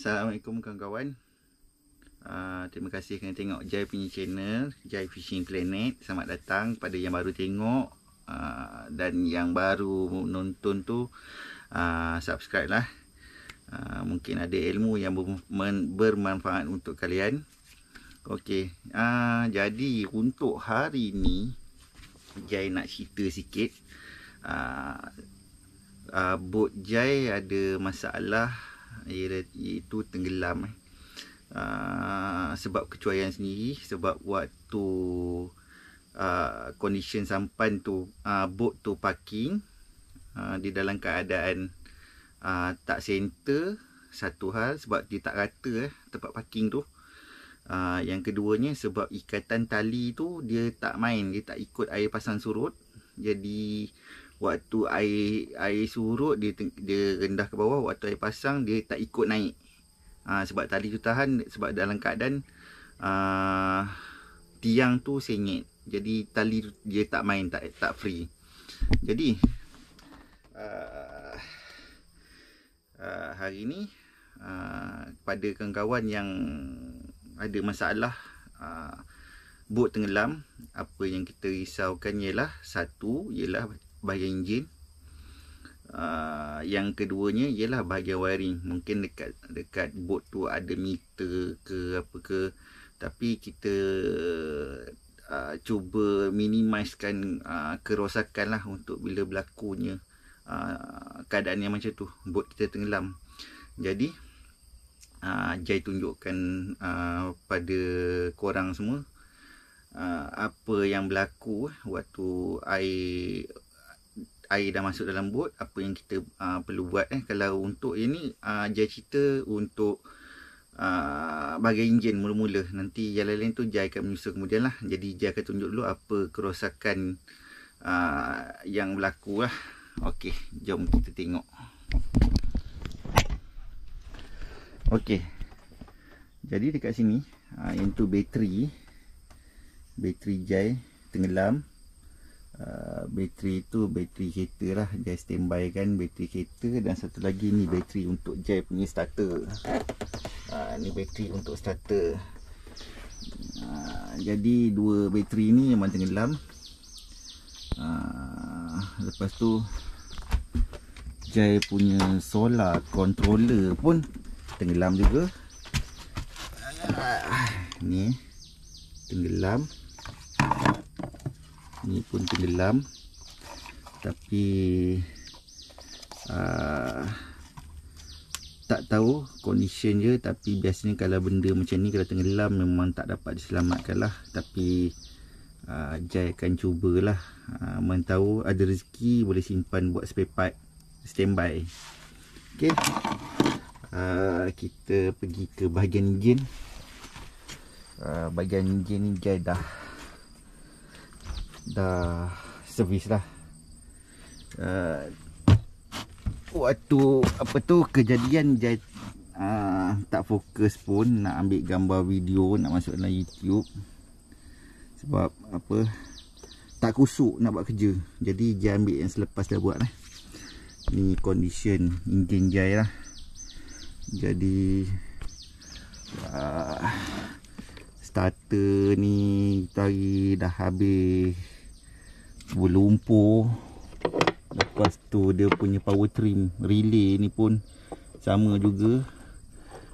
Assalamualaikum kawan-kawan uh, Terima kasih kerana tengok Jai punya channel Jai Fishing Planet Selamat datang pada yang baru tengok uh, Dan yang baru nonton tu uh, Subscribe lah uh, Mungkin ada ilmu yang bermanfaat untuk kalian Okey, uh, jadi untuk hari ni Jai nak cerita sikit uh, uh, Bot Jai ada masalah air itu tenggelam eh. Uh, sebab kecuaian sendiri sebab waktu uh, condition sampan tu uh, boat tu parking uh, di dalam keadaan uh, tak center satu hal sebab dia tak rata eh, tempat parking tu uh, yang keduanya sebab ikatan tali tu dia tak main dia tak ikut air pasang surut jadi waktu air air surut dia dia rendah ke bawah waktu air pasang dia tak ikut naik ha, sebab tali tu tahan sebab dalam keadaan uh, tiang tu sengit jadi tali tu dia tak main tak tak free jadi uh, uh, hari ni uh, pada kawan-kawan yang ada masalah uh, bot tenggelam apa yang kita risaukan ialah satu ialah bahagian enjin. Uh, ah, yang keduanya ialah bahagian wiring. Mungkin dekat dekat bot tu ada meter ke apa ke. Tapi kita uh, cuba minimiskan uh, ah, kerosakan lah untuk bila berlakunya uh, keadaan yang macam tu. Bot kita tenggelam. Jadi uh, Jai tunjukkan uh, pada korang semua uh, apa yang berlaku waktu air air dah masuk dalam bot apa yang kita uh, perlu buat eh kalau untuk ini uh, Jai cerita untuk uh, bagi enjin mula-mula nanti yang lain-lain tu Jai akan menyusul kemudian lah jadi Jai akan tunjuk dulu apa kerosakan uh, yang berlaku lah ok jom kita tengok ok jadi dekat sini uh, yang tu bateri bateri Jai tenggelam Ah, bateri tu bateri kereta lah dia standby kan bateri kereta dan satu lagi ni bateri untuk jet punya starter ha, ni bateri untuk starter ha, jadi dua bateri ni memang tenggelam ha, lepas tu jet punya solar controller pun tenggelam juga ha, ni tenggelam ni pun tenggelam tapi aa, ah, tak tahu condition je tapi biasanya kalau benda macam ni kalau tenggelam memang tak dapat diselamatkan lah tapi aa, ah, Jai akan cubalah aa, ah, mentahu ada rezeki boleh simpan buat spare part standby ok aa, kita pergi ke bahagian engine aa, bahagian engine ni Jai dah dah servis lah uh, waktu apa tu kejadian jai, uh, tak fokus pun nak ambil gambar video nak masuk dalam YouTube sebab apa tak kusuk nak buat kerja jadi jai ambil yang selepas dah buat lah ni condition engine jai lah jadi uh, starter ni kita hari dah habis berlumpur lepas tu dia punya power trim relay ni pun sama juga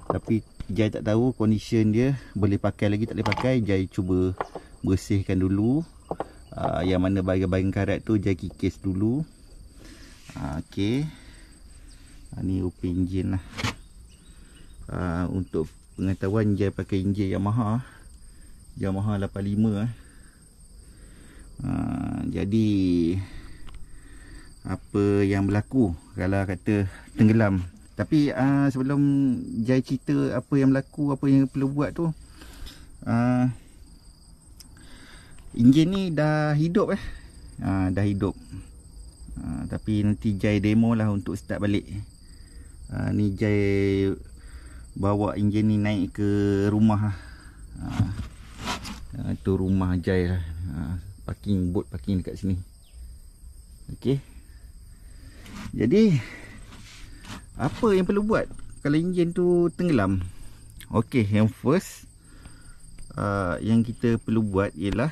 tapi Jai tak tahu condition dia boleh pakai lagi tak boleh pakai Jai cuba bersihkan dulu uh, yang mana bahagian-bahagian karat tu Jai kikis dulu uh, ah, ok uh, ah, ni open engine lah uh, untuk pengetahuan Jai pakai engine Yamaha Yamaha 85 eh. Ha, jadi apa yang berlaku kalau kata tenggelam. Tapi uh, sebelum Jai cerita apa yang berlaku, apa yang perlu buat tu. Uh, enjin ni dah hidup eh. Uh, dah hidup. Uh, tapi nanti Jai demo lah untuk start balik. Uh, ni Jai bawa enjin ni naik ke rumah lah. Uh. Itu ah, rumah Jai lah. Uh, parking, boat parking dekat sini. Okey. Jadi, apa yang perlu buat kalau enjin tu tenggelam? Okey, yang first, uh, yang kita perlu buat ialah,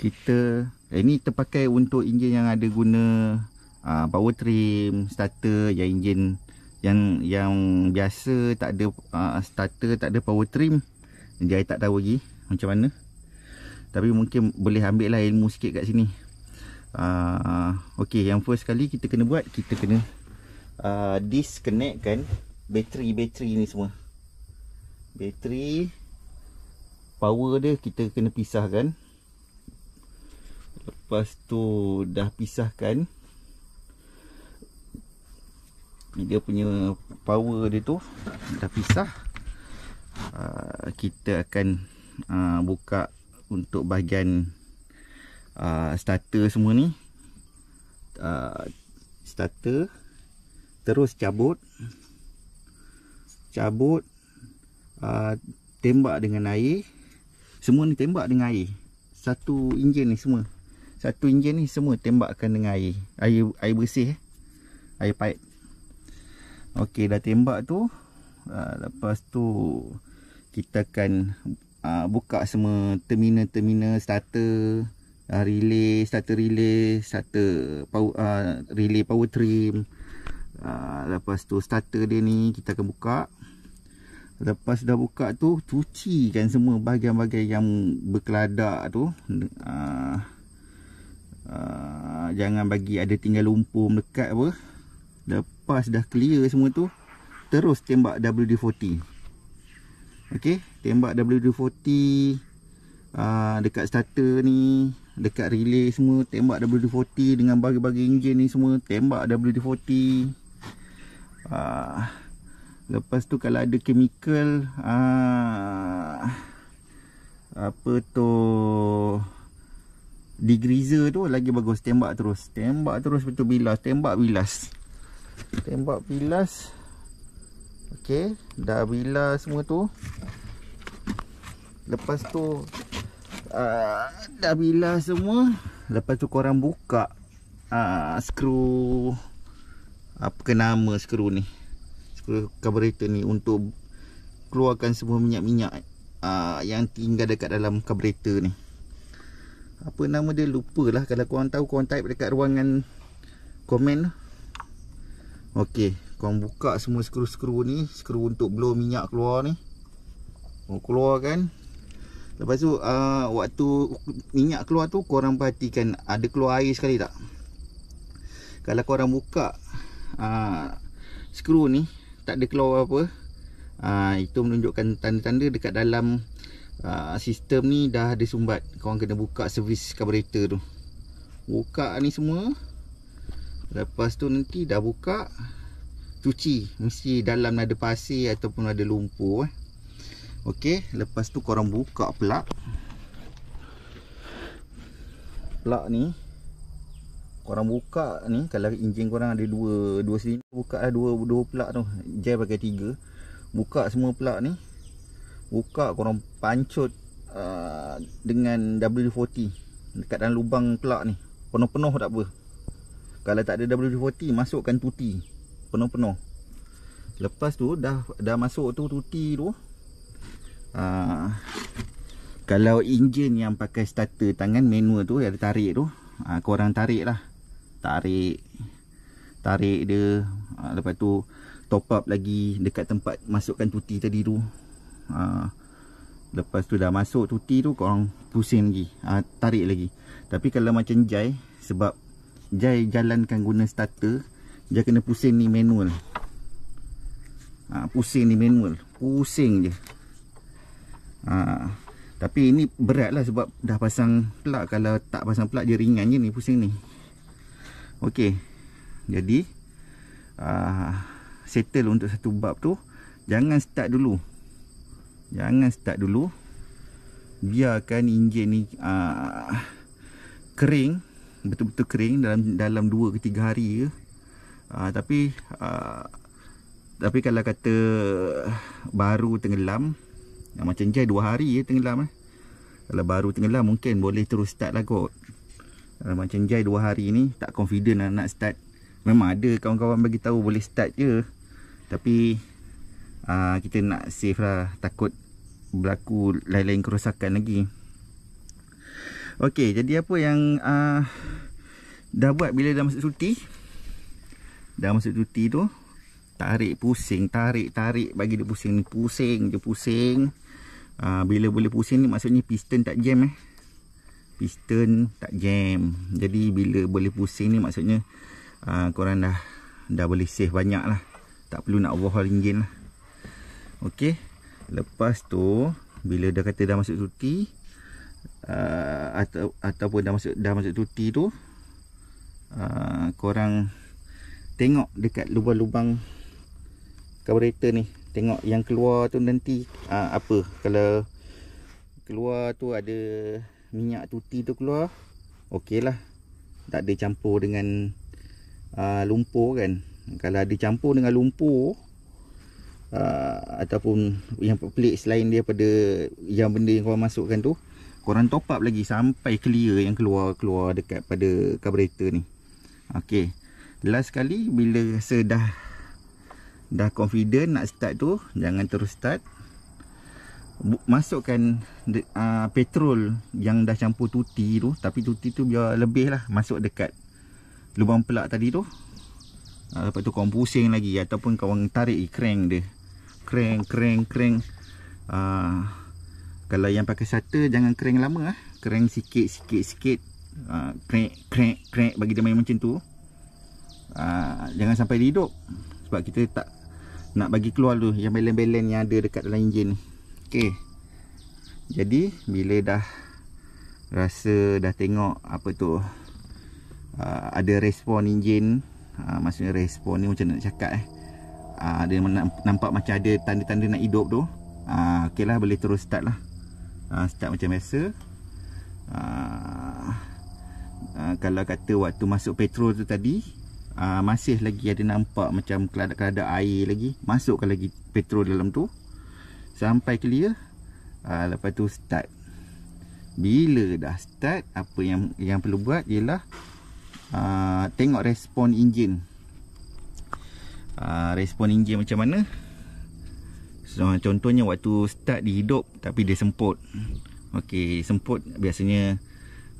kita, eh, ini terpakai untuk enjin yang ada guna uh, power trim, starter, yang enjin yang yang biasa tak ada uh, starter tak ada power trim jadi tak tahu lagi macam mana tapi mungkin boleh ambil lah ilmu sikit kat sini uh, ah, ok yang first kali kita kena buat kita kena uh, disconnectkan bateri-bateri ni semua bateri power dia kita kena pisahkan lepas tu dah pisahkan dia punya power dia tu dah pisah uh, kita akan aa, uh, buka untuk bahagian aa, uh, starter semua ni aa, uh, starter terus cabut cabut aa, tembak dengan air semua ni tembak dengan air satu enjin ni semua satu enjin ni semua tembakkan dengan air air air bersih eh? air paip ok dah tembak tu aa, lepas tu kita akan uh, buka semua terminal-terminal starter uh, relay starter relay starter power uh, ah, relay power trim uh, lepas tu starter dia ni kita akan buka lepas dah buka tu cuci kan semua bahagian-bahagian yang berkeladak tu uh, uh, jangan bagi ada tinggal lumpur dekat apa lepas dah clear semua tu terus tembak WD40 Okey, tembak WD40 uh, ah, dekat starter ni, dekat relay semua tembak WD40 dengan bagi-bagi enjin ni semua tembak WD40. Uh, ah, lepas tu kalau ada chemical uh, apa tu degreaser tu lagi bagus tembak terus tembak terus betul bilas tembak bilas tembak bilas Okey, dah bila semua tu. Lepas tu uh, dah bila semua, lepas tu korang buka uh, skru apa ke nama skru ni? Skru carburetor ni untuk keluarkan semua minyak-minyak uh, yang tinggal dekat dalam carburetor ni. Apa nama dia lupalah kalau korang tahu korang type dekat ruangan komen. Lah. Okey. Kau buka semua skru-skru ni Skru untuk blow minyak keluar ni Oh keluar kan Lepas tu uh, waktu minyak keluar tu Korang perhatikan ada keluar air sekali tak Kalau korang buka uh, Skru ni tak ada keluar apa uh, Itu menunjukkan tanda-tanda dekat dalam uh, Sistem ni dah ada sumbat Korang kena buka servis carburetor tu Buka ni semua Lepas tu nanti dah buka cuci mesti dalam ada pasir ataupun ada lumpur eh. Okey, lepas tu korang buka pelak. Pelak ni korang buka ni kalau enjin korang ada dua dua sini buka bukalah dua dua pelak tu. Jai pakai tiga. Buka semua pelak ni. Buka korang pancut uh, dengan W40 dekat dalam lubang pelak ni. Penuh-penuh tak apa. Kalau tak ada W40 masukkan tuti penuh-penuh Lepas tu dah dah masuk tu tuti tu. Uh, kalau enjin yang pakai starter tangan manual tu ada tarik tu. Uh, korang tarik lah. Tarik. Tarik dia. Uh, lepas tu top up lagi dekat tempat masukkan tuti tadi tu. Uh, lepas tu dah masuk tuti tu korang pusing lagi. Uh, tarik lagi. Tapi kalau macam jai. Sebab jai jalankan guna starter. Jai kena pusing ni Manual pusing ni manual Pusing je ha. Tapi ini berat lah sebab dah pasang plug Kalau tak pasang plug je ringan je ni pusing ni Okey, Jadi ha. Settle untuk satu bab tu Jangan start dulu Jangan start dulu Biarkan enjin ni ha. Kering Betul-betul kering dalam dalam 2 ke 3 hari je Uh, tapi uh, tapi kalau kata baru tenggelam Macam Jai dua hari je tenggelam eh. Kalau baru tenggelam mungkin boleh terus start lah kot Kalau macam Jai dua hari ni tak confident lah nak start Memang ada kawan-kawan bagi tahu boleh start je Tapi aa, ah, kita nak safe lah takut berlaku lain-lain kerosakan lagi Okey, jadi apa yang aa, ah, dah buat bila dah masuk cuti Dah masuk cuti tu Tarik pusing Tarik tarik bagi dia pusing Pusing je pusing ha, Bila boleh pusing ni maksudnya piston tak jam eh Piston tak jam Jadi bila boleh pusing ni maksudnya ha, Korang dah Dah boleh save banyak lah Tak perlu nak overhaul engine lah Okay Lepas tu Bila dah kata dah masuk tuti uh, ah, atau, Ataupun dah masuk dah masuk tuti tu uh, Korang Tengok dekat lubang-lubang carburetor ni tengok yang keluar tu nanti ha, apa kalau keluar tu ada minyak tuti tu keluar okey lah tak ada campur dengan uh, lumpur kan kalau ada campur dengan lumpur uh, ataupun yang pelik selain dia pada yang benda yang korang masukkan tu korang top up lagi sampai clear yang keluar-keluar dekat pada carburetor ni okey last kali bila sedah dah confident nak start tu jangan terus start masukkan uh, petrol yang dah campur tuti tu tapi tuti tu biar lebih lah masuk dekat lubang pelak tadi tu uh, lepas tu korang pusing lagi ataupun korang tarik crank dia crank crank crank uh, kalau yang pakai shutter jangan crank lama lah crank sikit sikit sikit uh, crank crank crank bagi dia main macam tu uh, jangan sampai dia hidup sebab kita tak nak bagi keluar tu yang belen-belen yang ada dekat dalam enjin ni okey jadi bila dah rasa dah tengok apa tu uh, ada respon enjin uh, maksudnya respon ni macam nak cakap eh uh, ah, ada nampak macam ada tanda-tanda nak hidup tu uh, okeylah boleh terus start lah uh, start macam biasa uh, uh, kalau kata waktu masuk petrol tu tadi uh, masih lagi ada nampak macam keladak-keladak air lagi masukkan lagi petrol dalam tu sampai clear uh, lepas tu start bila dah start apa yang yang perlu buat ialah uh, tengok respon enjin uh, respon enjin macam mana so, contohnya waktu start dihidup tapi dia semput Okey, semput biasanya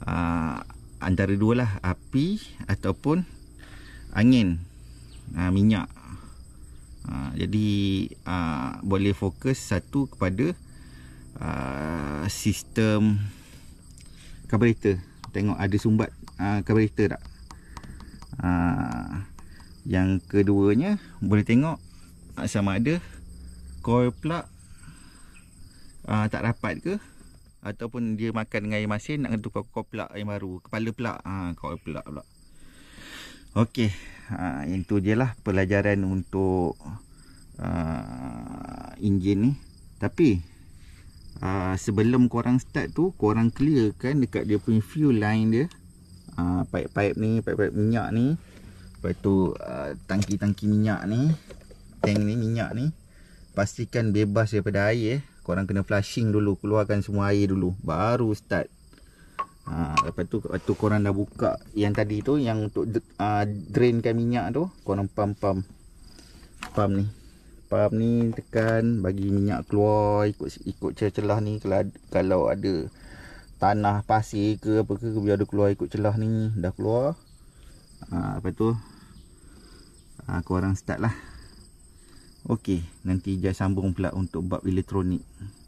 uh, antara dua lah api ataupun angin uh, minyak uh, jadi uh, boleh fokus satu kepada uh, sistem carburetor tengok ada sumbat uh, carburetor tak uh, yang keduanya boleh tengok sama ada coil plug uh, tak rapat ke ataupun dia makan dengan air masin nak kena tukar coil plug baru kepala plug uh, coil plug pula Ok uh, ha, Itu je lah pelajaran untuk uh, ha, Engine ni Tapi uh, Sebelum korang start tu Korang clear kan dekat dia punya fuel line dia Pipe-pipe uh, ni Pipe-pipe minyak ni Lepas tu tangki-tangki uh, minyak ni Tank ni minyak ni Pastikan bebas daripada air eh. Korang kena flushing dulu Keluarkan semua air dulu Baru start Ha, lepas tu tu korang dah buka yang tadi tu yang untuk drain ah, drainkan minyak tu korang pam pam pam ni pam ni tekan bagi minyak keluar ikut ikut celah-celah ni kalau, ada tanah pasir ke apa ke biar dia keluar ikut celah ni dah keluar ha, lepas tu ha, korang start lah ok nanti dia sambung pula untuk bab elektronik